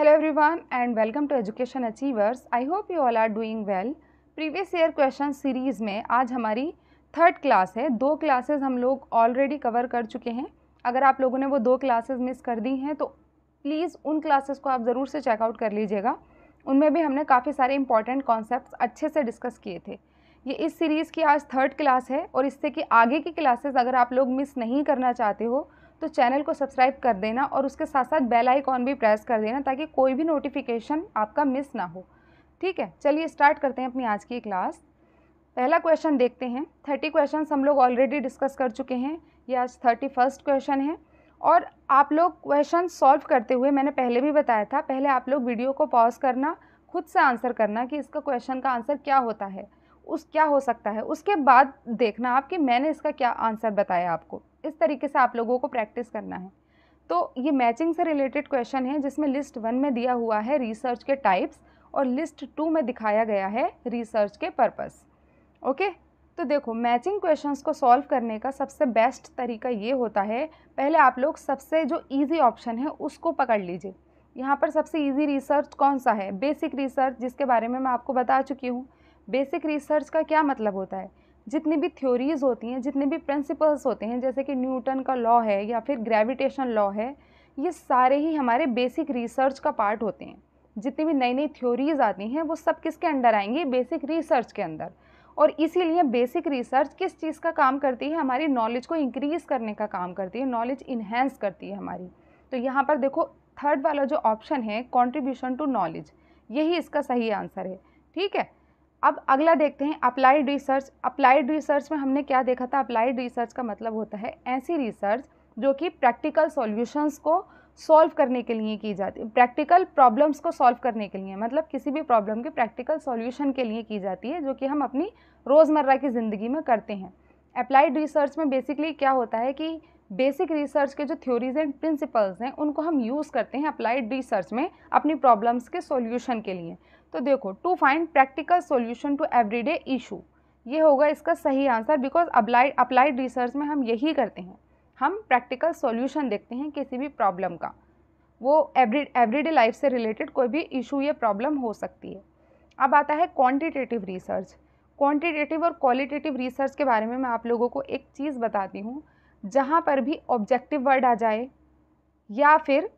Hello everyone and welcome to education achievers I hope you all are doing well previous year question series में आज हमारी third class है दो classes हम लोग ऑलरेडी कवर कर चुके हैं अगर आप लोगों ने वो दो क्लासेस मिस कर दी हैं तो प्लीज़ उन क्लासेस को आप ज़रूर से चेकआउट कर लीजिएगा उनमें भी हमने काफ़ी सारे इंपॉर्टेंट कॉन्सेप्ट अच्छे से डिस्कस किए थे ये इस सीरीज़ की आज थर्ड क्लास है और इससे कि आगे की क्लासेस अगर आप लोग मिस नहीं करना चाहते हो तो चैनल को सब्सक्राइब कर देना और उसके साथ साथ बेल आइकॉन भी प्रेस कर देना ताकि कोई भी नोटिफिकेशन आपका मिस ना हो ठीक है चलिए स्टार्ट करते हैं अपनी आज की क्लास पहला क्वेश्चन देखते हैं थर्टी क्वेश्चन हम लोग ऑलरेडी डिस्कस कर चुके हैं ये आज थर्टी फर्स्ट क्वेश्चन है और आप लोग क्वेश्चन सॉल्व करते हुए मैंने पहले भी बताया था पहले आप लोग वीडियो को पॉज करना खुद से आंसर करना कि इसका क्वेश्चन का आंसर क्या होता है उस क्या हो सकता है उसके बाद देखना आप कि मैंने इसका क्या आंसर बताया आपको इस तरीके से आप लोगों को प्रैक्टिस करना है तो ये मैचिंग से रिलेटेड क्वेश्चन है जिसमें लिस्ट वन में दिया हुआ है रिसर्च के टाइप्स और लिस्ट टू में दिखाया गया है रिसर्च के पर्पस ओके तो देखो मैचिंग क्वेश्चंस को सॉल्व करने का सबसे बेस्ट तरीका ये होता है पहले आप लोग सबसे जो इजी ऑप्शन है उसको पकड़ लीजिए यहाँ पर सबसे इजी रिसर्च कौन सा है बेसिक रिसर्च जिसके बारे में मैं आपको बता चुकी हूँ बेसिक रिसर्च का क्या मतलब होता है जितनी भी थ्योरीज़ होती हैं जितने भी प्रिंसिपल्स होते हैं जैसे कि न्यूटन का लॉ है या फिर ग्रेविटेशन लॉ है ये सारे ही हमारे बेसिक रिसर्च का पार्ट होते हैं जितनी भी नई नई थ्योरीज़ आती हैं वो सब किसके अंडर आएंगी बेसिक रिसर्च के अंदर और इसीलिए बेसिक रिसर्च किस चीज़ का काम करती है हमारी नॉलेज को इंक्रीज़ करने का काम करती है नॉलेज इन्हेंस करती है हमारी तो यहाँ पर देखो थर्ड वाला जो ऑप्शन है कॉन्ट्रीब्यूशन टू नॉलेज यही इसका सही आंसर है ठीक है अब अगला देखते हैं अप्लाइड रिसर्च अप्लाइड रिसर्च में हमने क्या देखा था अप्लाइड रिसर्च का मतलब होता है ऐसी रिसर्च जो कि प्रैक्टिकल सॉल्यूशंस को सॉल्व करने के लिए की जाती है प्रैक्टिकल प्रॉब्लम्स को सॉल्व करने के लिए मतलब किसी भी प्रॉब्लम के प्रैक्टिकल सॉल्यूशन के लिए की जाती है जो कि हम अपनी रोज़मर्रा की ज़िंदगी में करते हैं अप्लाइड रिसर्च में बेसिकली क्या होता है कि बेसिक रिसर्च के जो थ्योरीज एंड प्रिंसिपल्स हैं उनको हम यूज़ करते हैं अप्लाइड रिसर्च में अपनी प्रॉब्लम्स के सॉल्यूशन के लिए तो देखो to find practical solution to everyday issue ये होगा इसका सही answer because applied applied research में हम यही करते हैं हम प्रैक्टिकल सॉल्यूशन देखते हैं किसी भी प्रॉब्लम का वो एवरी एवरीडे लाइफ से रिलेटेड कोई भी इशू या प्रॉब्लम हो सकती है अब आता है क्वांटिटेटिव रिसर्च क्वांटिटेटिव और क्वालिटेटिव रिसर्च के बारे में मैं आप लोगों को एक चीज़ बताती हूँ जहाँ पर भी ऑब्जेक्टिव वर्ड आ जाए या फिर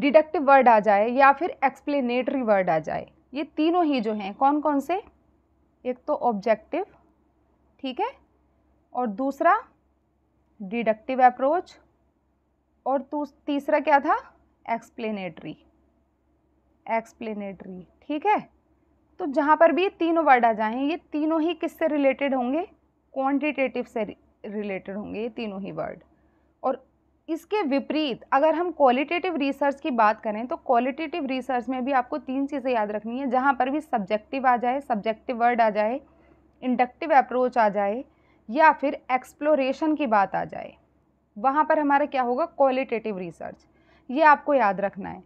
डिडक्टिव वर्ड आ जाए या फिर एक्सप्लेनेटरी वर्ड आ जाए ये तीनों ही जो हैं कौन कौन से एक तो ऑब्जेक्टिव ठीक है और दूसरा डिडक्टिव अप्रोच और तीसरा क्या था एक्सप्लेनेटरी एक्सप्लेनेटरी ठीक है तो जहाँ पर भी ये तीनों वर्ड आ जाएँ ये तीनों ही किससे रिलेटेड होंगे क्वांटिटेटिव से रिलेटेड होंगे ये तीनों ही वर्ड इसके विपरीत अगर हम क्वालिटेटिव रिसर्च की बात करें तो क्वालिटेटिव रिसर्च में भी आपको तीन चीज़ें याद रखनी है जहाँ पर भी सब्जेक्टिव आ जाए सब्जेक्टिव वर्ड आ जाए इंडक्टिव अप्रोच आ जाए या फिर एक्सप्लोरेशन की बात आ जाए वहाँ पर हमारा क्या होगा क्वालिटेटिव रिसर्च ये आपको याद रखना है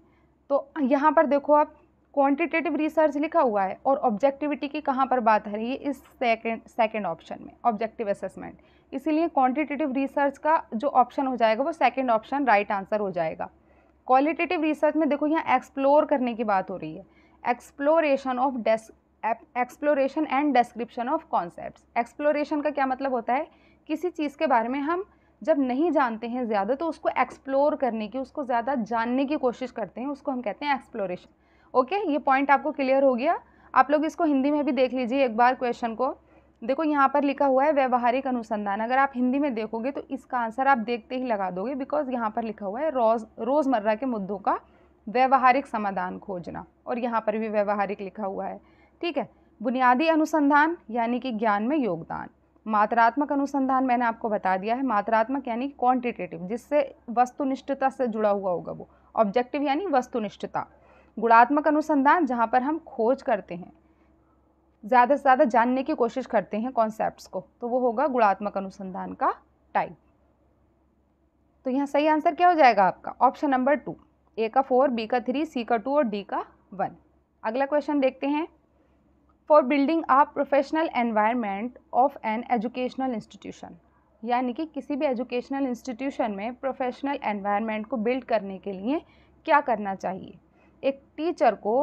तो यहाँ पर देखो आप क्वांटिटेटिव रिसर्च लिखा हुआ है और ऑब्जेक्टिविटी की कहाँ पर बात है रही है इस सेकंड सेकंड ऑप्शन में ऑब्जेक्टिव असेसमेंट इसीलिए क्वांटिटेटिव रिसर्च का जो ऑप्शन हो जाएगा वो सेकंड ऑप्शन राइट आंसर हो जाएगा क्वालिटेटिव रिसर्च में देखो यहाँ एक्सप्लोर करने की बात हो रही है exploration of desk exploration and description of concept exploration का क्या मतलब होता है किसी चीज़ के बारे में हम जब नहीं जानते हैं ज़्यादा तो उसको एक्सप्लोर करने की उसको ज़्यादा जानने की कोशिश करते हैं उसको हम कहते हैं एक्सप्लोरेशन ओके ये पॉइंट आपको क्लियर हो गया आप लोग इसको हिंदी में भी देख लीजिए एक बार क्वेश्चन को देखो यहाँ पर लिखा हुआ है व्यवहारिक अनुसंधान अगर आप हिंदी में देखोगे तो इसका आंसर आप देखते ही लगा दोगे बिकॉज यहाँ पर लिखा हुआ है रोज रोज़मर्रा के मुद्दों का व्यवहारिक समाधान खोजना और यहाँ पर भी व्यवहारिक लिखा हुआ है ठीक है बुनियादी अनुसंधान यानी कि ज्ञान में योगदान मात्रात्मक अनुसंधान मैंने आपको बता दिया है मात्रात्मक यानी क्वांटिटेटिव जिससे वस्तुनिष्ठता से जुड़ा हुआ होगा वो ऑब्जेक्टिव यानी वस्तुनिष्ठता गुणात्मक अनुसंधान जहाँ पर हम खोज करते हैं ज़्यादा से ज़्यादा जानने की कोशिश करते हैं कॉन्सेप्ट्स को तो वो होगा गुणात्मक अनुसंधान का टाइप तो यहाँ सही आंसर क्या हो जाएगा आपका ऑप्शन नंबर टू ए का फोर बी का थ्री सी का टू और डी का वन अगला क्वेश्चन देखते हैं for building a professional environment of an educational institution यानी कि किसी भी एजुकेशनल इंस्टीट्यूशन में प्रोफेशनल एनवायरनमेंट को बिल्ड करने के लिए क्या करना चाहिए एक टीचर को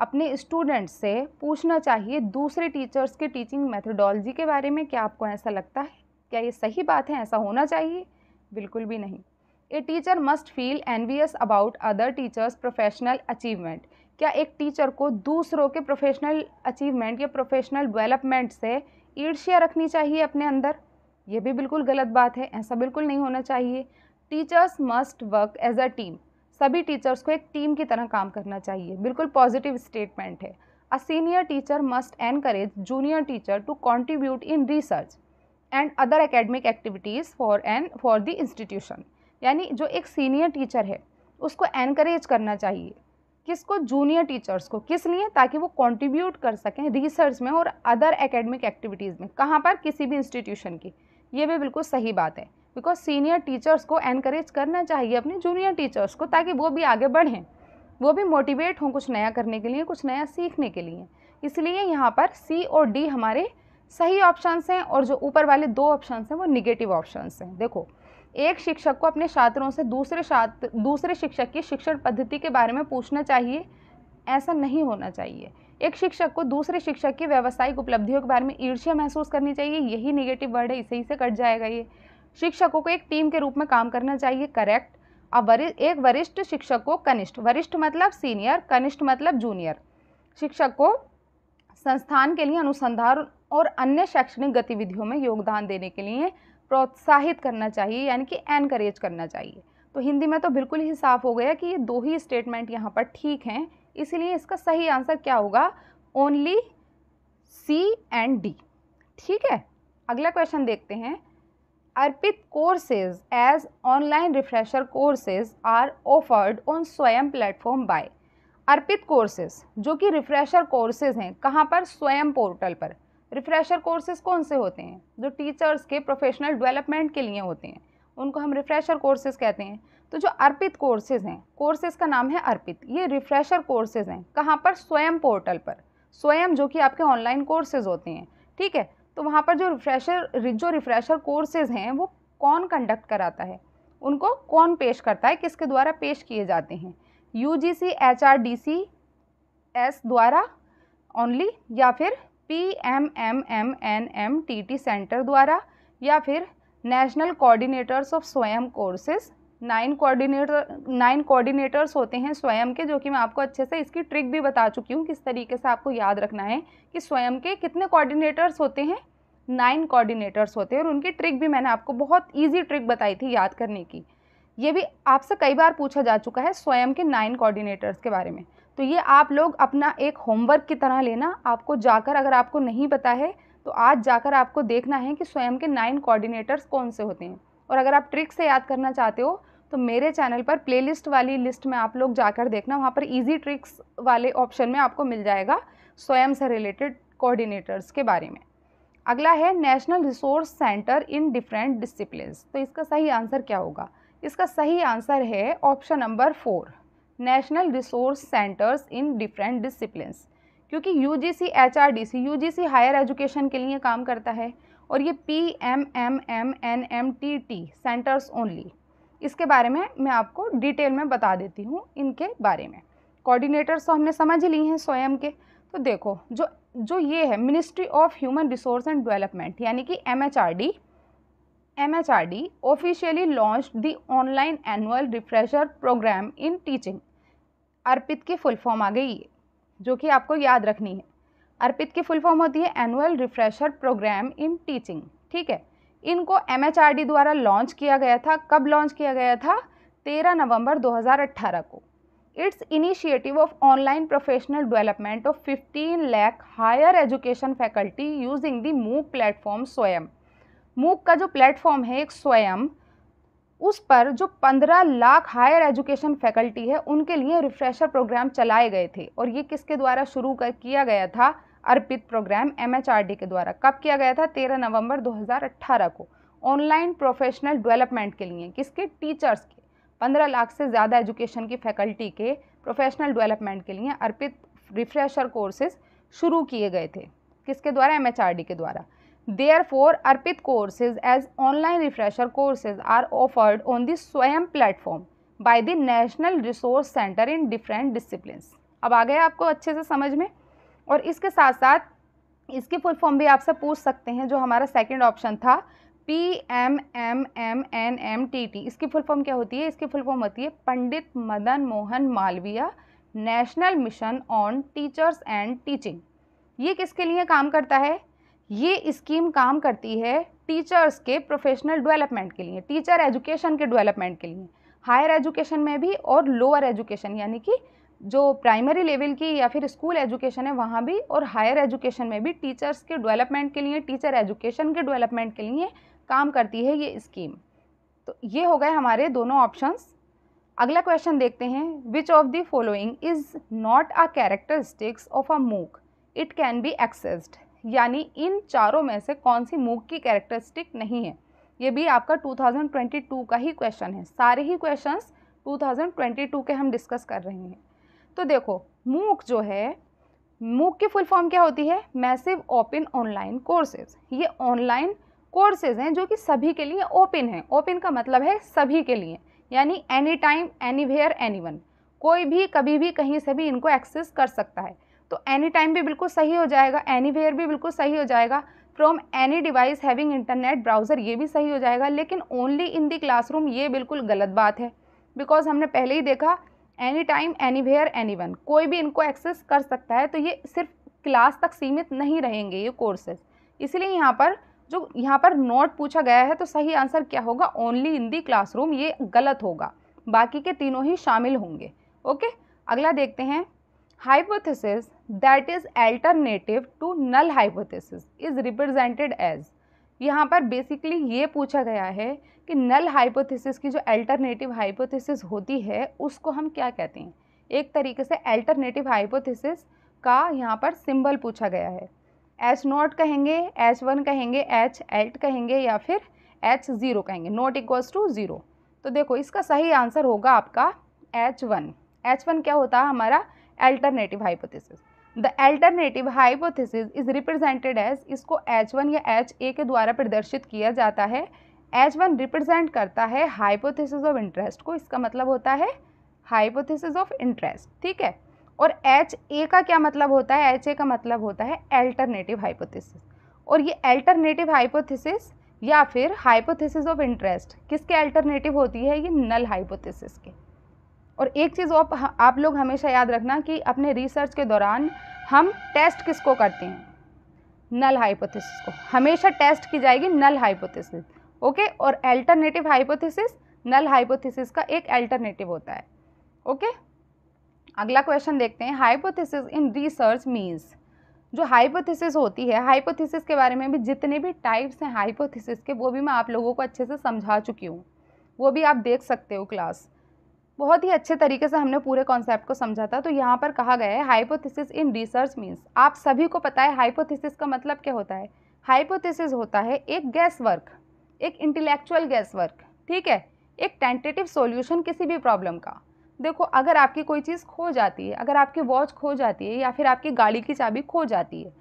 अपने स्टूडेंट से पूछना चाहिए दूसरे टीचर्स के टीचिंग मेथडोलॉजी के बारे में क्या आपको ऐसा लगता है क्या ये सही बात है ऐसा होना चाहिए बिल्कुल भी नहीं a teacher must feel envious about other teachers professional achievement क्या एक टीचर को दूसरों के प्रोफेशनल अचीवमेंट या प्रोफेशनल डेवलपमेंट से ईर्ष्या रखनी चाहिए अपने अंदर ये भी बिल्कुल गलत बात है ऐसा बिल्कुल नहीं होना चाहिए teachers must work as a team सभी टीचर्स को एक टीम की तरह काम करना चाहिए बिल्कुल पॉजिटिव स्टेटमेंट है a senior teacher must encourage junior teacher to contribute in research and other academic activities for an for the institution यानी जो एक सीनियर टीचर है उसको एनकरेज करना चाहिए किसको जूनियर टीचर्स को किस लिए ताकि वो कंट्रीब्यूट कर सकें रिसर्च में और अदर एकेडमिक एक्टिविटीज़ में कहाँ पर किसी भी इंस्टीट्यूशन की ये भी बिल्कुल सही बात है बिकॉज सीनियर टीचर्स को एनकरेज करना चाहिए अपने जूनियर टीचर्स को ताकि वो भी आगे बढ़ें वो भी मोटिवेट हों कुछ नया करने के लिए कुछ नया सीखने के लिए इसलिए यहाँ पर सी और डी हमारे सही ऑप्शंस हैं और जो ऊपर वाले दो ऑप्शंस हैं वो निगेटिव ऑप्शंस हैं देखो एक शिक्षक को अपने छात्रों से दूसरे छात्र दूसरे शिक्षक की शिक्षण पद्धति के बारे में पूछना चाहिए ऐसा नहीं होना चाहिए एक शिक्षक को दूसरे शिक्षक की व्यावसायिक उपलब्धियों के बारे में ईर्ष्या महसूस करनी चाहिए यही निगेटिव वर्ड है इसे ही से कट जाएगा ये शिक्षकों को एक टीम के रूप में काम करना चाहिए करेक्ट अब एक वरिष्ठ शिक्षक को कनिष्ठ वरिष्ठ मतलब सीनियर कनिष्ठ मतलब जूनियर शिक्षक को संस्थान के लिए अनुसंधान और अन्य शैक्षणिक गतिविधियों में योगदान देने के लिए प्रोत्साहित करना चाहिए यानी कि एनकरेज करना चाहिए तो हिंदी में तो बिल्कुल ही साफ हो गया कि ये दो ही स्टेटमेंट यहाँ पर ठीक हैं इसीलिए इसका सही आंसर क्या होगा ओनली सी एंड डी ठीक है अगला क्वेश्चन देखते हैं ARPIT courses as online refresher courses are offered on स्वयं प्लेटफॉर्म बाय अर्पित कोर्सेज जो कि रिफ्रेशर कोर्सेज हैं कहाँ पर स्वयं पोर्टल पर रिफ्रेशर कोर्सेज कौन से होते हैं जो टीचर्स के प्रोफेशनल डेवलपमेंट के लिए होते हैं उनको हम रिफ्रेशर कोर्सेज कहते हैं तो जो अर्पित कोर्सेज हैं कोर्सेज का नाम है अर्पित ये रिफ्रेशर कोर्सेज हैं कहाँ पर स्वयं पोर्टल पर स्वयं जो कि आपके ऑनलाइन कोर्सेज होते हैं ठीक है तो वहाँ पर जो रिफ्रेशर जो रिफ्रेशर कोर्सेज हैं वो कौन कंडक्ट कराता है उनको कौन पेश करता है किसके द्वारा पेश किए जाते हैं U G C H R D C S द्वारा ओनली या फिर P M M M N M T T centre द्वारा या फिर नेशनल कोऑर्डिनेटर्स ऑफ स्वयं courses nine coordinator nine coordinators होते हैं स्वयं के जो कि मैं आपको अच्छे से इसकी ट्रिक भी बता चुकी हूँ किस तरीके से आपको याद रखना है कि स्वयं के कितने कोऑर्डिनेटर्स होते हैं नाइन कोऑर्डिनेटर्स होते हैं और उनकी ट्रिक भी मैंने आपको बहुत ईजी ट्रिक बताई थी याद करने की ये भी आपसे कई बार पूछा जा चुका है स्वयं के नाइन कोऑर्डिनेटर्स के बारे में तो ये आप लोग अपना एक होमवर्क की तरह लेना आपको जाकर अगर आपको नहीं पता है तो आज जाकर आपको देखना है कि स्वयं के नाइन कोऑर्डिनेटर्स कौन से होते हैं और अगर आप ट्रिक से याद करना चाहते हो तो मेरे चैनल पर प्लेलिस्ट वाली लिस्ट में आप लोग जाकर देखना वहाँ पर इजी ट्रिक्स वाले ऑप्शन में आपको मिल जाएगा स्वयं से रिलेटेड कोऑर्डिनेटर्स के बारे में अगला है national resource centre in different discipline तो इसका सही आंसर क्या होगा इसका सही आंसर है option number four national resource centres in different discipline क्योंकि U G C H R D C U G C higher education के लिए काम करता है और ये P M M M N M T T centres only इसके बारे में मैं आपको डिटेल में बता देती हूँ इनके बारे में कोऑर्डिनेटर्स तो हमने समझ ली हैं स्वयं के तो देखो जो जो ये है ministry of human resource and development यानी कि M H R D M H R D officially launch the online annual refresher programme in teaching ARPIT की फुल फॉर्म आ गई जो कि आपको याद रखनी है अर्पित की फुल फॉर्म होती है annual refresher programme in teaching ठीक है इनको एम द्वारा लॉन्च किया गया था कब लॉन्च किया गया था 13 नवंबर 2018 को it's initiative of online professional development of 15 lakh higher education faculty using the MOOC platform स्वयं मूक का जो प्लेटफॉर्म है एक स्वयं उस पर जो 15 लाख हायर एजुकेशन फैकल्टी है उनके लिए रिफ्रेशर प्रोग्राम चलाए गए थे और ये किसके द्वारा शुरू कर किया गया था अर्पित प्रोग्राम एमएचआरडी के द्वारा कब किया गया था 13 नवंबर 2018 को ऑनलाइन प्रोफेशनल डेवलपमेंट के लिए किसके टीचर्स के 15 लाख से ज़्यादा एजुकेशन की फैकल्टी के प्रोफेशनल डेवलपमेंट के लिए अर्पित रिफ्रेशर कोर्सेज शुरू किए गए थे किसके द्वारा एम के द्वारा there four ARPIT courses as online refresher courses are offered on the स्वयं platform by the national resource centre in different discipline अब आ गया आपको अच्छे से समझ में और इसके साथ साथ इसकी फुल फॉर्म भी आपसे पूछ सकते हैं जो हमारा सेकेंड ऑप्शन था P M M M N M T T इसकी फुल फॉर्म क्या होती है इसकी फुल फॉर्म होती है Pandit Madan Mohan Malaviya national mission on teachers and teaching ये किसके लिए काम करता है ये स्कीम काम करती है टीचर्स के प्रोफेशनल डेवलपमेंट के लिए टीचर एजुकेशन के डेवलपमेंट के लिए हायर एजुकेशन में भी और लोअर एजुकेशन यानी कि जो प्राइमरी लेवल की या फिर स्कूल एजुकेशन है वहाँ भी और हायर एजुकेशन में भी टीचर्स के डेवलपमेंट के लिए टीचर एजुकेशन के डेवलपमेंट के लिए काम करती है ये स्कीम तो ये हो गए हमारे दोनों ऑप्शंस अगला क्वेश्चन देखते हैं which of the following is not a characteristics of a MOOC it can be accessed यानी इन चारों में से कौन सी मूक की कैरेक्टरिस्टिक नहीं है ये भी आपका 2022 का ही क्वेश्चन है सारे ही क्वेश्चंस 2022 के हम डिस्कस कर रहे हैं तो देखो मूक जो है मूक की फुल फॉर्म क्या होती है मैसिव ओपन ऑनलाइन कोर्सेज ये ऑनलाइन कोर्सेज हैं जो कि सभी के लिए ओपन हैं ओपन का मतलब है सभी के लिए यानी any time anywhere anyone कोई भी कभी भी कहीं से भी इनको एक्सेस कर सकता है तो एनी टाइम भी बिल्कुल सही हो जाएगा एनी वेयर भी बिल्कुल सही हो जाएगा from any device having internet browser ये भी सही हो जाएगा लेकिन ओनली इन दी क्लासरूम ये बिल्कुल गलत बात है बिकॉज हमने पहले ही देखा any time anywhere anyone कोई भी इनको एक्सेस कर सकता है तो ये सिर्फ क्लास तक सीमित नहीं रहेंगे ये कोर्सेज इसलिए यहाँ पर जो यहाँ पर नोट पूछा गया है तो सही आंसर क्या होगा ओनली इन दी क्लासरूम ये गलत होगा बाकी के तीनों ही शामिल होंगे ओके अगला देखते हैं hypothesis that is alternative to null hypothesis is represented as यहाँ पर बेसिकली ये पूछा गया है कि नल हाइपोथेसिस की जो अल्टरनेटिव हाइपोथेसिस होती है उसको हम क्या कहते हैं एक तरीके से अल्टरनेटिव हाइपोथेसिस का यहाँ पर सिंबल पूछा गया है एच नॉट कहेंगे एच वन कहेंगे एच एल्ट कहेंगे या फिर एच ज़ीरो कहेंगे नॉट इक्वल्स टू ज़ीरो तो देखो इसका सही आंसर होगा आपका एच वन एच वन क्या होता है हमारा alternative hypothesis the alternative hypothesis is represented as इसको एच वन या एच ए के द्वारा प्रदर्शित किया जाता है एच वन रिप्रेजेंट करता है हाइपोथिसिस ऑफ इंटरेस्ट को इसका मतलब होता है हाइपोथेसिस ऑफ इंटरेस्ट ठीक है और एच ए का क्या मतलब होता है एच ए का मतलब होता है एल्टरनेटिव हाइपोथिस और ये एल्टरनेटिव हाइपोथिस या फिर हाइपोथिस ऑफ इंटरेस्ट किसके अल्टरनेटिव होती है ये नल हाइपोथिसिस के और एक चीज़ आप आप लोग हमेशा याद रखना कि अपने रिसर्च के दौरान हम टेस्ट किसको करते हैं नल हाइपोथेसिस को हमेशा टेस्ट की जाएगी नल हाइपोथेसिस ओके और अल्टरनेटिव हाइपोथेसिस नल हाइपोथेसिस का एक अल्टरनेटिव होता है ओके अगला क्वेश्चन देखते हैं हाइपोथेसिस इन रिसर्च मीन्स जो हाइपोथेसिस होती है हाइपोथेसिस के बारे में भी जितने भी टाइप्स हैं हाइपोथेसिस के वो भी मैं आप लोगों को अच्छे से समझा चुकी हूँ वो भी आप देख सकते हो क्लास बहुत ही अच्छे तरीके से हमने पूरे कॉन्सेप्ट को समझा था तो यहाँ पर कहा गया है हाइपोथेसिस इन रिसर्च मीन्स आप सभी को पता है हाइपोथेसिस का मतलब क्या होता है हाइपोथेसिस होता है एक गैस वर्क एक इंटेलेक्चुअल गैस वर्क ठीक है एक टेंटेटिव सॉल्यूशन किसी भी प्रॉब्लम का देखो अगर आपकी कोई चीज़ खो जाती है अगर आपकी वॉच खो जाती है या फिर आपकी गाड़ी की चाबी खो जाती है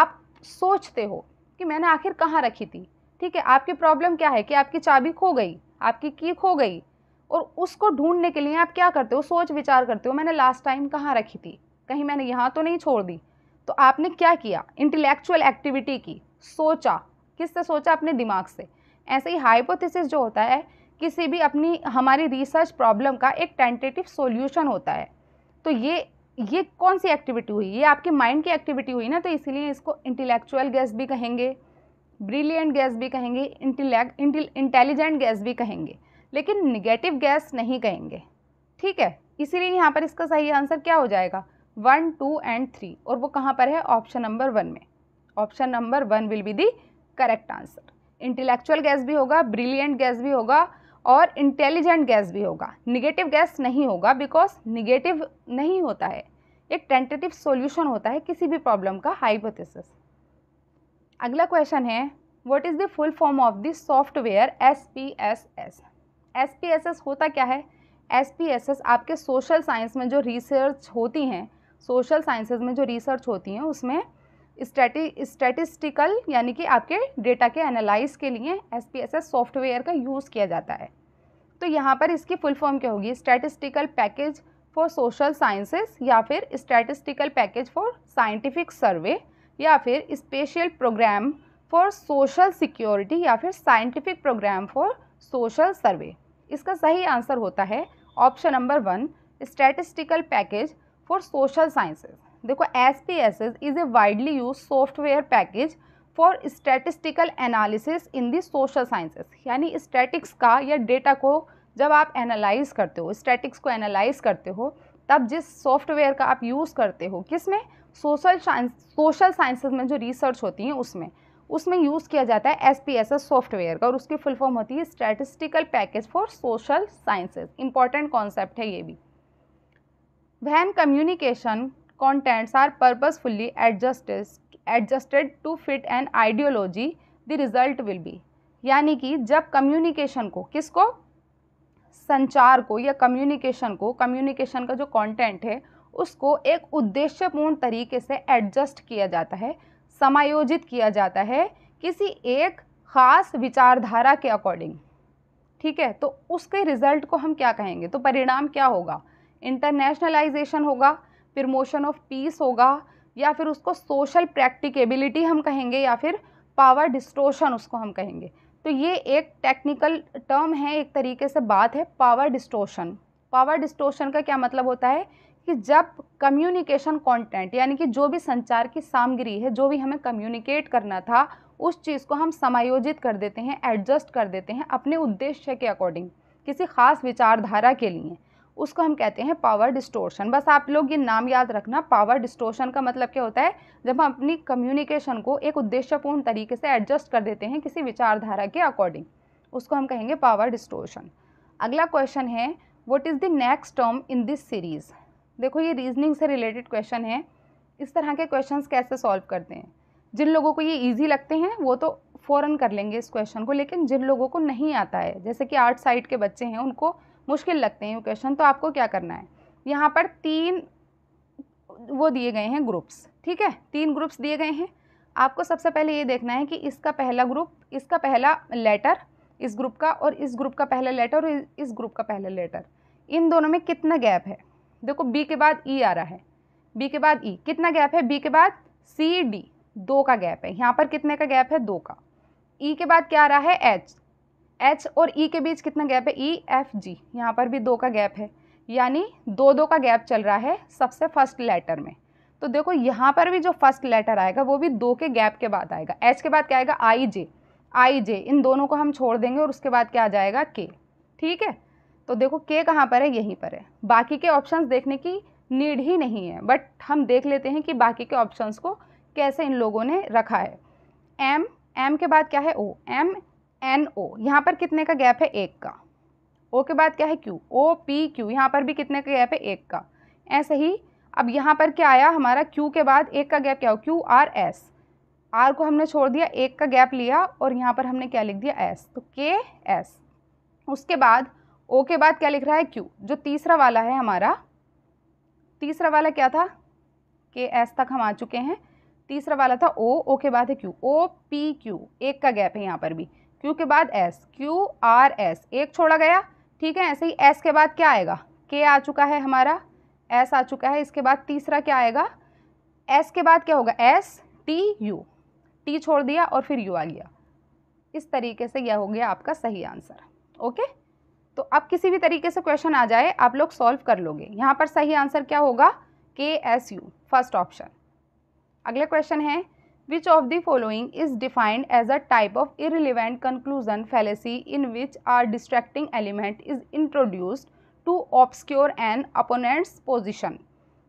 आप सोचते हो कि मैंने आखिर कहाँ रखी थी ठीक है आपकी प्रॉब्लम क्या है कि आपकी चाबी खो गई आपकी की खो गई और उसको ढूंढने के लिए आप क्या करते हो सोच विचार करते हो मैंने लास्ट टाइम कहाँ रखी थी कहीं मैंने यहाँ तो नहीं छोड़ दी तो आपने क्या किया इंटेलेक्चुअल एक्टिविटी की सोचा किससे सोचा अपने दिमाग से ऐसे ही हाइपोथेसिस जो होता है किसी भी अपनी हमारी रिसर्च प्रॉब्लम का एक टेंटेटिव सॉल्यूशन होता है तो ये ये कौन सी एक्टिविटी हुई ये आपके माइंड की एक्टिविटी हुई ना तो इसीलिए इसको इंटेलेक्चुअल गैस भी कहेंगे ब्रिलियंट गैस भी कहेंगे इंटेलेक्ट इंटेलिजेंट गैस भी कहेंगे लेकिन निगेटिव गैस नहीं कहेंगे ठीक है इसीलिए यहाँ पर इसका सही आंसर क्या हो जाएगा वन टू एंड थ्री और वो कहाँ पर है ऑप्शन नंबर वन में option number one will be the correct answer intellectual guesswork होगा ब्रिलियंट गैस भी होगा और इंटेलिजेंट गैस भी होगा निगेटिव गैस नहीं होगा बिकॉज निगेटिव नहीं होता है एक टेंटेटिव सोल्यूशन होता है किसी भी प्रॉब्लम का हाइपोथेसिस अगला क्वेश्चन है what is the full form of the software S P S S S होता क्या है एस आपके सोशल साइंस में जो रिसर्च होती हैं सोशल साइंसेज में जो रिसर्च होती हैं उसमें स्टैटिस्टिकल यानी कि आपके डेटा के एनालाइज के लिए एस सॉफ्टवेयर का यूज़ किया जाता है तो यहाँ पर इसकी फुल फॉर्म क्या होगी statistical package for social sciences या फिर statistical package for scientific survey या फिर special programme for social security या फिर scientific programme for social survey इसका सही आंसर होता है option number one statistical package for social sciences देखो S P S S is a widely use software package for statistical analysis in the social sciences यानी statics का या data को जब आप एनालाइज करते हो स्टैटिक्स को एनालाइज करते हो तब जिस सॉफ्टवेयर का आप यूज़ करते हो किस में सोशल साइंस सोशल साइंसेज में जो रिसर्च होती हैं उसमें उसमें यूज़ किया जाता है S P S S software का और उसकी फुल फॉर्म होती है statistical package for social sciences important concept है ये भी when communication contents are purposefully adjusted adjusted to fit an ideology the result will be यानी कि जब कम्युनिकेशन को किसको संचार को या कम्युनिकेशन को कम्युनिकेशन का जो कंटेंट है उसको एक उद्देश्यपूर्ण तरीके से एडजस्ट किया जाता है समायोजित किया जाता है किसी एक ख़ास विचारधारा के अकॉर्डिंग ठीक है तो उसके रिज़ल्ट को हम क्या कहेंगे तो परिणाम क्या होगा इंटरनेशनलाइजेशन होगा फिर मोशन ऑफ पीस होगा या फिर उसको सोशल प्रैक्टिकेबिलिटी हम कहेंगे या फिर पावर डिस्ट्रोशन उसको हम कहेंगे तो ये एक टेक्निकल टर्म है एक तरीके से बात है पावर डिस्ट्रोशन पावर डिस्टोशन का क्या मतलब होता है कि जब कम्युनिकेशन कंटेंट यानी कि जो भी संचार की सामग्री है जो भी हमें कम्युनिकेट करना था उस चीज़ को हम समायोजित कर देते हैं एडजस्ट कर देते हैं अपने उद्देश्य के अकॉर्डिंग किसी खास विचारधारा के लिए उसको हम कहते हैं पावर डिस्टोर्शन बस आप लोग ये नाम याद रखना पावर डिस्टोर्शन का मतलब क्या होता है जब हम अपनी कम्युनिकेशन को एक उद्देश्यपूर्ण तरीके से एडजस्ट कर देते हैं किसी विचारधारा के अकॉर्डिंग उसको हम कहेंगे पावर डिस्टोर्शन अगला क्वेश्चन है what is the next term in this series देखो ये रीजनिंग से रिलेटेड क्वेश्चन है इस तरह के क्वेश्चन कैसे सॉल्व करते हैं जिन लोगों को ये ईजी लगते हैं वो तो फ़ौरन कर लेंगे इस क्वेश्चन को लेकिन जिन लोगों को नहीं आता है जैसे कि आर्ट साइड के बच्चे हैं उनको मुश्किल लगते हैं वो क्वेश्चन तो आपको क्या करना है यहाँ पर तीन वो दिए गए हैं ग्रुप्स ठीक है तीन ग्रुप्स दिए गए हैं आपको सबसे पहले ये देखना है कि इसका पहला ग्रुप इसका पहला लेटर इस ग्रुप का और इस ग्रुप का पहला लेटर और इस ग्रुप का पहला लेटर इन दोनों में कितना गैप है देखो बी के बाद ई e आ रहा है बी के बाद ई e. कितना गैप है बी के बाद सी डी दो का गैप है यहाँ पर कितने का गैप है दो का ई e के बाद क्या आ रहा है एच एच और ई e के बीच कितना गैप है ई एफ जी यहाँ पर भी दो का गैप है यानी दो दो का गैप चल रहा है सबसे फर्स्ट लेटर में तो देखो यहाँ पर भी जो फर्स्ट लेटर आएगा वो भी दो के गैप के बाद आएगा एच के बाद क्या आएगा आई जे आई जे इन दोनों को हम छोड़ देंगे और उसके बाद क्या आ जाएगा के ठीक है तो देखो के कहाँ पर है यहीं पर है बाकी के ऑप्शंस देखने की नीड ही नहीं है बट हम देख लेते हैं कि बाकी के ऑप्शंस को कैसे इन लोगों ने रखा है एम एम के बाद क्या है ओ एम एन ओ यहाँ पर कितने का गैप है एक का ओ के बाद क्या है क्यू ओ पी क्यू यहाँ पर भी कितने का गैप है एक का ऐसे ही अब यहाँ पर क्या आया हमारा क्यू के बाद एक का गैप क्या हो क्यू आर एस आर को हमने छोड़ दिया एक का गैप लिया और यहाँ पर हमने क्या लिख दिया एस तो के एस उसके बाद ओ के बाद क्या लिख रहा है क्यू जो तीसरा वाला है हमारा तीसरा वाला क्या था के एस तक हम आ चुके हैं तीसरा वाला था ओ ओ के बाद है क्यू ओ पी क्यू एक का गैप है यहाँ पर भी क्यू के बाद एस क्यू आर एस एक छोड़ा गया ठीक है ऐसे ही एस के बाद क्या आएगा के आ चुका है हमारा एस आ चुका है इसके बाद तीसरा क्या आएगा एस के बाद क्या होगा एस टी यू टी छोड़ दिया और फिर यू आ गया इस तरीके से यह हो गया आपका सही आंसर ओके तो अब किसी भी तरीके से क्वेश्चन आ जाए आप लोग सॉल्व कर लोगे यहाँ पर सही आंसर क्या होगा K S U first option अगला क्वेश्चन है which of the following is defined as a type of irrelevant conclusion fallacy in which are distracting element is introduced to obscure an opponent's position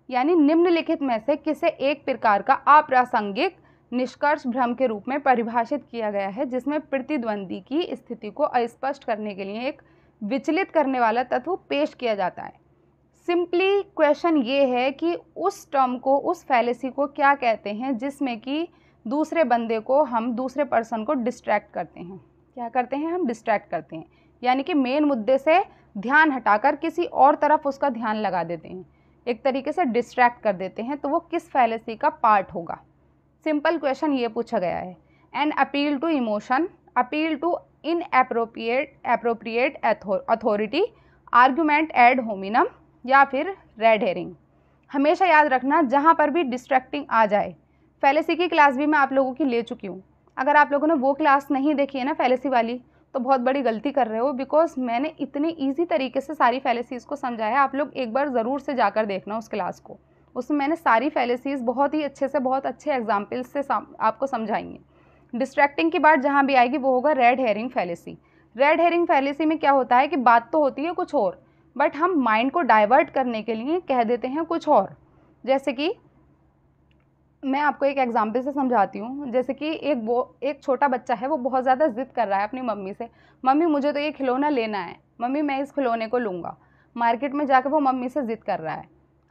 यानी निम्नलिखित में से किसे एक प्रकार का अप्रासंगिक निष्कर्ष भ्रम के रूप में परिभाषित किया गया है जिसमें प्रतिद्वंदी की स्थिति को अस्पष्ट करने के लिए एक विचलित करने वाला तत्व पेश किया जाता है सिंपली क्वेश्चन ये है कि उस टर्म को उस फैलेसी को क्या कहते हैं जिसमें कि दूसरे बंदे को हम दूसरे पर्सन को डिस्ट्रैक्ट करते हैं क्या करते हैं हम डिस्ट्रैक्ट करते हैं यानी कि मेन मुद्दे से ध्यान हटाकर किसी और तरफ उसका ध्यान लगा देते हैं एक तरीके से डिस्ट्रैक्ट कर देते हैं तो वो किस फैलेसी का पार्ट होगा सिंपल क्वेश्चन ये पूछा गया है and appeal to emotion appeal to inappropriate appropriate authority argument ad hominem या फिर रेड हेरिंग हमेशा याद रखना जहाँ पर भी डिस्ट्रैक्टिंग आ जाए फैलेसी की क्लास भी मैं आप लोगों की ले चुकी हूँ अगर आप लोगों ने वो क्लास नहीं देखी है ना फैलेसी वाली तो बहुत बड़ी गलती कर रहे हो बिकॉज मैंने इतने ईजी तरीके से सारी फैलेसीज़ को समझाया आप लोग एक बार ज़रूर से जाकर देखना उस क्लास को उसमें मैंने सारी फैलेसीज़ बहुत ही अच्छे से बहुत अच्छे एग्जाम्पल्स से आपको समझाई हैं डिस्ट्रैक्टिंग की बात जहाँ भी आएगी वो होगा red herring fallacy red herring fallacy में क्या होता है कि बात तो होती है कुछ और बट हम माइंड को डाइवर्ट करने के लिए कह देते हैं कुछ और जैसे कि मैं आपको एक एग्जाम्पल से समझाती हूँ जैसे कि एक वो एक छोटा बच्चा है वो बहुत ज़्यादा ज़िद कर रहा है अपनी मम्मी से मम्मी मुझे तो ये खिलौना लेना है मम्मी मैं इस खिलौने को लूँगा मार्केट में जाकर वो मम्मी से ज़िद कर रहा है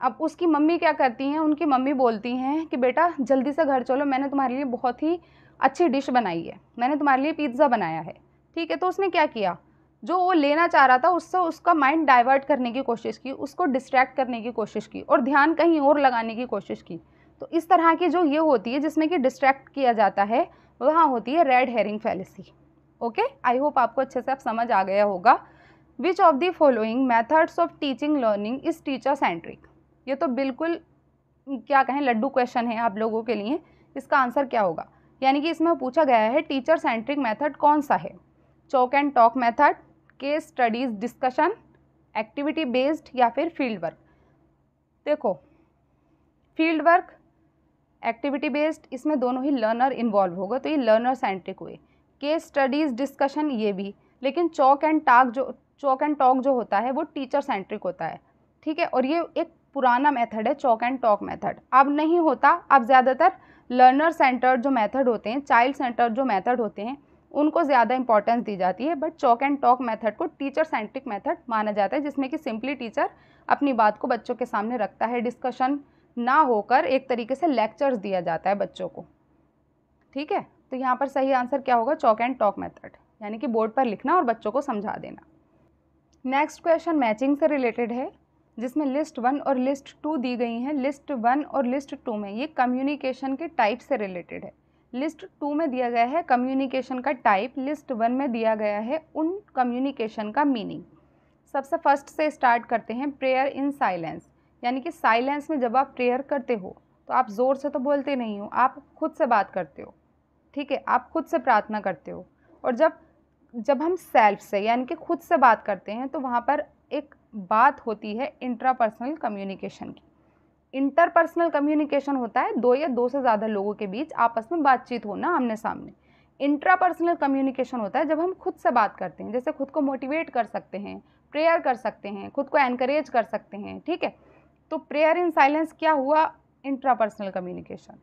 अब उसकी मम्मी क्या करती हैं उनकी मम्मी बोलती हैं कि बेटा जल्दी से घर चलो मैंने तुम्हारे लिए बहुत ही अच्छी डिश बनाई है मैंने तुम्हारे लिए पिज़्ज़ा बनाया है ठीक है तो उसने क्या किया जो वो लेना चाह रहा था उससे उसका माइंड डाइवर्ट करने की कोशिश की उसको डिस्ट्रैक्ट करने की कोशिश की और ध्यान कहीं और लगाने की कोशिश की तो इस तरह की जो ये होती है जिसमें कि डिस्ट्रैक्ट किया जाता है वहाँ होती है red herring fallacy okay I hope आपको अच्छे से आप समझ आ गया होगा which of the following methods of teaching learning is teacher centric ये तो बिल्कुल क्या कहें लड्डू क्वेश्चन है आप लोगों के लिए इसका आंसर क्या होगा यानी कि इसमें पूछा गया है टीचर सेंट्रिक मेथड कौन सा है chalk and talk method case studies discussion activity based या फिर फील्ड वर्क देखो फील्ड वर्क एक्टिविटी बेस्ड इसमें दोनों ही लर्नर इन्वॉल्व होगा तो ये लर्नर सेंट्रिक हुए केस स्टडीज़ डिस्कशन ये भी लेकिन चौक एंड टाक जो चौक एंड टॉक जो होता है वो टीचर सेंट्रिक होता है ठीक है और ये एक पुराना मेथड है चौक एंड टॉक मेथड अब नहीं होता अब ज़्यादातर लर्नर सेंटर जो मेथड होते हैं चाइल्ड सेंटर जो मेथड होते हैं उनको ज़्यादा इंपॉर्टेंस दी जाती है but chalk and talk method को टीचर सेंट्रिक मेथड माना जाता है जिसमें कि सिंपली टीचर अपनी बात को बच्चों के सामने रखता है डिस्कशन ना होकर एक तरीके से लेक्चर्स दिया जाता है बच्चों को ठीक है तो यहाँ पर सही आंसर क्या होगा चॉक एंड टॉक मैथड यानी कि बोर्ड पर लिखना और बच्चों को समझा देना नेक्स्ट क्वेश्चन मैचिंग से रिलेटेड है जिसमें लिस्ट वन और लिस्ट टू दी गई हैं लिस्ट वन और लिस्ट टू में ये कम्युनिकेशन के टाइप से रिलेटेड है लिस्ट टू में दिया गया है कम्युनिकेशन का टाइप लिस्ट वन में दिया गया है उन कम्युनिकेशन का मीनिंग सबसे फर्स्ट से स्टार्ट करते हैं प्रेयर इन साइलेंस यानी कि साइलेंस में जब आप प्रेयर करते हो तो आप ज़ोर से तो बोलते नहीं हो आप खुद से बात करते हो ठीक है आप खुद से प्रार्थना करते हो और जब जब हम सेल्फ से यानी कि खुद से बात करते हैं तो वहाँ पर एक बात होती है इंट्रापर्सनल कम्युनिकेशन की इंटरपर्सनल कम्युनिकेशन होता है दो या दो से ज़्यादा लोगों के बीच आपस में बातचीत होना आमने सामने इंट्रापर्सनल कम्युनिकेशन होता है जब हम खुद से बात करते हैं जैसे खुद को मोटिवेट कर सकते हैं प्रेयर कर सकते हैं खुद को एनकरेज कर सकते हैं ठीक है तो प्रेयर इन साइलेंस क्या हुआ इंट्रापर्सनल कम्युनिकेशन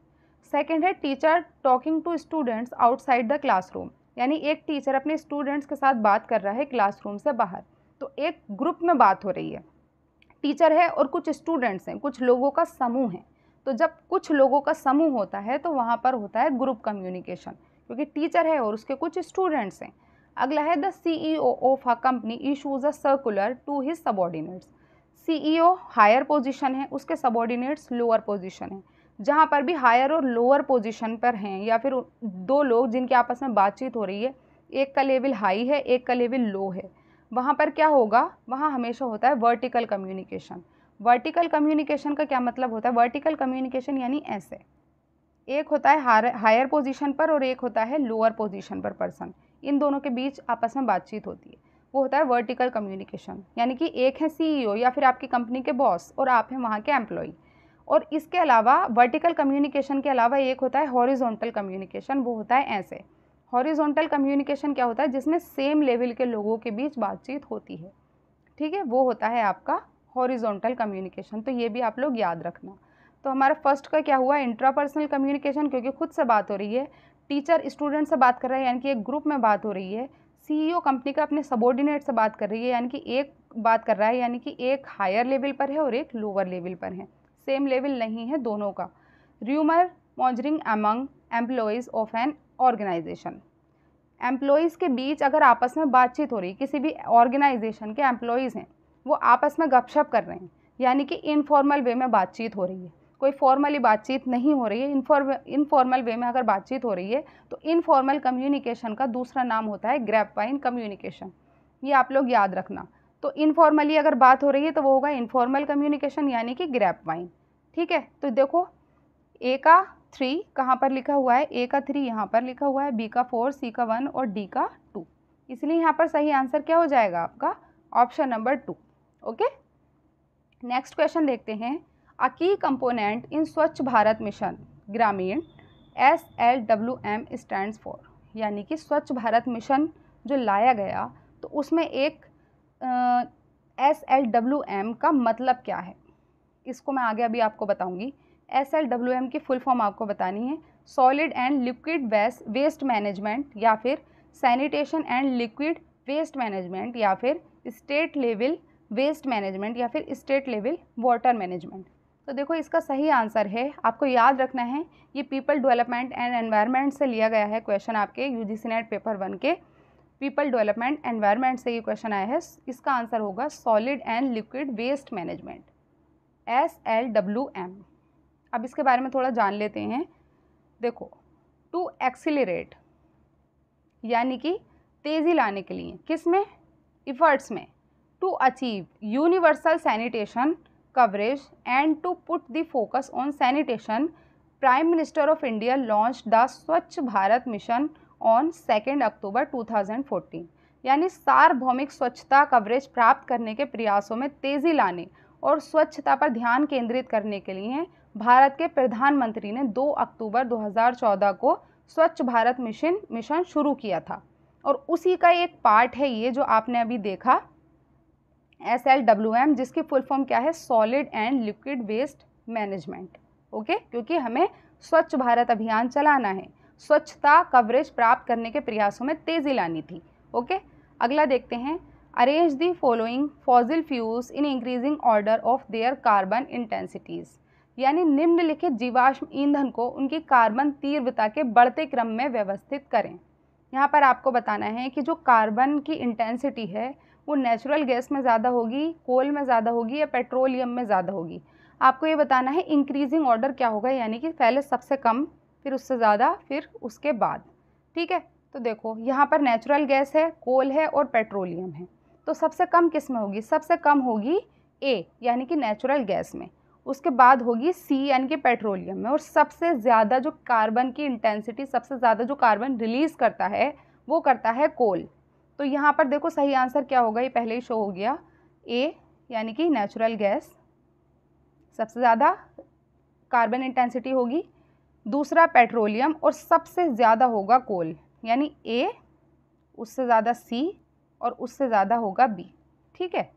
सेकेंड है teacher talking to students outside the classroom यानी एक टीचर अपने स्टूडेंट्स के साथ बात कर रहा है क्लासरूम से बाहर तो एक ग्रुप में बात हो रही है टीचर है और कुछ स्टूडेंट्स हैं कुछ लोगों का समूह है तो जब कुछ लोगों का समूह होता है तो वहाँ पर होता है ग्रुप कम्युनिकेशन क्योंकि टीचर है और उसके कुछ स्टूडेंट्स हैं अगला है the C E O of a company issues a circular to his subordinates C E O higher position है उसके सबॉर्डिनेट्स लोअर पोजीशन है जहाँ पर भी हायर और लोअर पोजिशन पर हैं या फिर दो लोग जिनके आपस में बातचीत हो रही है एक का लेवल हाई है एक का लेवल लो है वहाँ पर क्या होगा वहाँ हमेशा होता है वर्टिकल कम्युनिकेशन वर्टिकल कम्युनिकेशन का क्या मतलब होता है वर्टिकल कम्युनिकेशन यानी ऐसे एक होता है हायर पोजीशन पर और एक होता है लोअर पोजीशन पर पर्सन इन दोनों के बीच आपस में बातचीत होती है वो होता है वर्टिकल कम्युनिकेशन यानी कि एक है सीईओ e या फिर आपकी कंपनी के बॉस और आप हैं वहाँ के एम्प्लॉई और इसके अलावा वर्टिकल कम्युनिकेशन के अलावा एक होता है हॉरिजोनटल कम्युनिकेशन वो होता है ऐसे हॉरिजॉन्टल कम्युनिकेशन क्या होता है जिसमें सेम लेवल के लोगों के बीच बातचीत होती है ठीक है वो होता है आपका हॉरिजॉन्टल कम्युनिकेशन तो ये भी आप लोग याद रखना तो हमारा फर्स्ट का क्या हुआ इंट्रापर्सनल कम्युनिकेशन क्योंकि खुद से बात हो रही है टीचर स्टूडेंट से बात कर रहा है यानी कि एक ग्रुप में बात हो रही है सीईओ कंपनी e का अपने सबॉर्डिनेट से बात कर रही है यानी कि एक बात कर रहा है यानी कि एक हायर लेवल पर है और एक लोअर लेवल पर है सेम लेवल नहीं है दोनों का rumour mongering among employees of an organisation employees के बीच अगर आपस में बातचीत हो रही है किसी भी ऑर्गेनाइजेशन के एम्प्लॉयज़ हैं वो आपस में गपशप कर रहे हैं यानी कि इनफॉर्मल वे में बातचीत हो रही है कोई फॉर्मली बातचीत नहीं हो रही है इनफॉर्मल वे में अगर बातचीत हो रही है तो इनफॉर्मल कम्युनिकेशन का दूसरा नाम होता है ग्रेपवाइन कम्युनिकेशन ये आप लोग याद रखना तो इनफॉर्मली अगर बात हो रही है तो वो होगा इनफॉर्मल कम्युनिकेशन यानी कि ग्रेपवाइन ठीक है तो देखो ए का थ्री कहाँ पर लिखा हुआ है ए का थ्री यहाँ पर लिखा हुआ है बी का फोर सी का वन और डी का टू इसलिए यहाँ पर सही आंसर क्या हो जाएगा आपका option number two okay next question देखते हैं a key component in Swachh Bharat mission Grameen S L W M stand for यानी कि स्वच्छ भारत मिशन जो लाया गया तो उसमें एक एस एल डब्ल्यू एम का मतलब क्या है इसको मैं आगे अभी आपको बताऊंगी एस एल डब्ल्यू एम की फुल फॉर्म आपको बतानी है solid and liquid waste waste management या फिर sanitation and liquid waste management या फिर स्टेट लेवल वेस्ट मैनेजमेंट या फिर स्टेट लेवल वाटर मैनेजमेंट तो देखो इसका सही आंसर है आपको याद रखना है ये पीपल डेवलपमेंट एंड एनवायरनमेंट से लिया गया है क्वेश्चन आपके U G net paper one के पीपल डेवलपमेंट एनवायरनमेंट से ये क्वेश्चन आया है इसका आंसर होगा solid and liquid waste management S L W M अब इसके बारे में थोड़ा जान लेते हैं देखो टू एक्सीट यानी कि तेज़ी लाने के लिए किस में इफ़र्ट्स में to achieve universal sanitation coverage and to put the focus on sanitation prime minister of India launch the Swachh Bharat mission on second October 2014 यानी सार्वभौमिक स्वच्छता कवरेज प्राप्त करने के प्रयासों में तेज़ी लाने और स्वच्छता पर ध्यान केंद्रित करने के लिए भारत के प्रधानमंत्री ने 2 अक्टूबर 2014 को स्वच्छ भारत मिशन मिशन शुरू किया था और उसी का एक पार्ट है ये जो आपने अभी देखा एस एल डब्ल्यू एम जिसकी फुल फॉर्म क्या है solid and liquid waste management okay क्योंकि हमें स्वच्छ भारत अभियान चलाना है स्वच्छता कवरेज प्राप्त करने के प्रयासों में तेज़ी लानी थी ओके अगला देखते हैं arrange the following fossil fuels in increasing order of their carbon intensities यानी निम्नलिखित जीवाश्म ईंधन को उनकी कार्बन तीव्रता के बढ़ते क्रम में व्यवस्थित करें यहाँ पर आपको बताना है कि जो कार्बन की इंटेंसिटी है वो नेचुरल गैस में ज़्यादा होगी कोल में ज़्यादा होगी या पेट्रोलियम में ज़्यादा होगी आपको ये बताना है इंक्रीजिंग ऑर्डर क्या होगा यानी कि पहले सबसे कम फिर उससे ज़्यादा फिर उसके बाद ठीक है तो देखो यहाँ पर नेचुरल गैस है कोल है और पेट्रोलियम है तो सबसे कम किस में होगी सबसे कम होगी ए यानी कि नेचुरल गैस में उसके बाद होगी सी यानी कि पेट्रोलियम में और सबसे ज़्यादा जो कार्बन की इंटेंसिटी सबसे ज़्यादा जो कार्बन रिलीज़ करता है वो करता है कोल तो यहाँ पर देखो सही आंसर क्या होगा ये पहले ही शो हो गया ए यानी कि नेचुरल गैस सबसे ज़्यादा कार्बन इंटेंसिटी होगी दूसरा पेट्रोलियम और सबसे ज़्यादा होगा कोल यानी ए उससे ज़्यादा सी और उससे ज़्यादा होगा बी ठीक है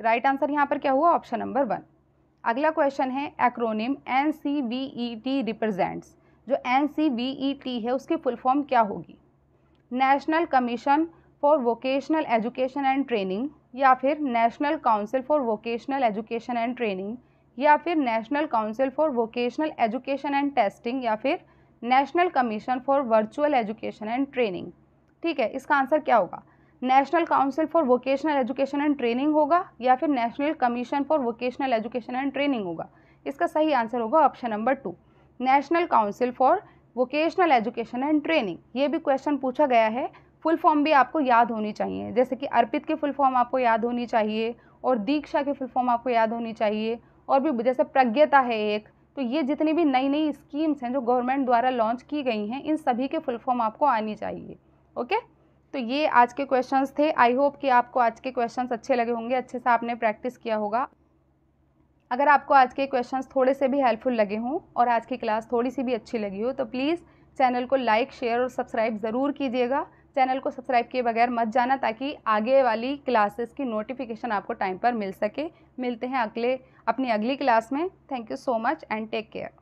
राइट आंसर यहाँ पर क्या हुआ ऑप्शन नंबर वन अगला क्वेश्चन है acronym N C V E T represents जो N C V E T है उसकी फुल फॉर्म क्या होगी national commission for vocational education and training या फिर national council for vocational education and training या फिर national council for vocational education and testing या फिर national commission for virtual education and training ठीक है इसका आंसर क्या होगा national council for vocational education and training होगा या फिर national commission for vocational education and training होगा इसका सही आंसर होगा option number two national council for vocational education and training ये भी क्वेश्चन पूछा गया है फुल फॉर्म भी आपको याद होनी चाहिए जैसे कि अर्पित की फुल फॉर्म आपको याद होनी चाहिए और दीक्षा के फुल फॉर्म आपको याद होनी चाहिए और भी जैसे प्रज्ञता है एक तो ये जितनी भी नई नई स्कीम्स हैं जो गवर्नमेंट द्वारा लॉन्च की गई हैं इन सभी के फुल फॉर्म आपको आनी चाहिए ओके तो ये आज के क्वेश्चंस थे आई होप कि आपको आज के क्वेश्चंस अच्छे लगे होंगे अच्छे से आपने प्रैक्टिस किया होगा अगर आपको आज के क्वेश्चंस थोड़े से भी हेल्पफुल लगे हों और आज की क्लास थोड़ी सी भी अच्छी लगी हो तो प्लीज़ चैनल को लाइक शेयर और सब्सक्राइब ज़रूर कीजिएगा चैनल को सब्सक्राइब किए बगैर मत जाना ताकि आगे वाली क्लासेस की नोटिफिकेशन आपको टाइम पर मिल सके मिलते हैं अगले अपनी अगली क्लास में thank you so much and take care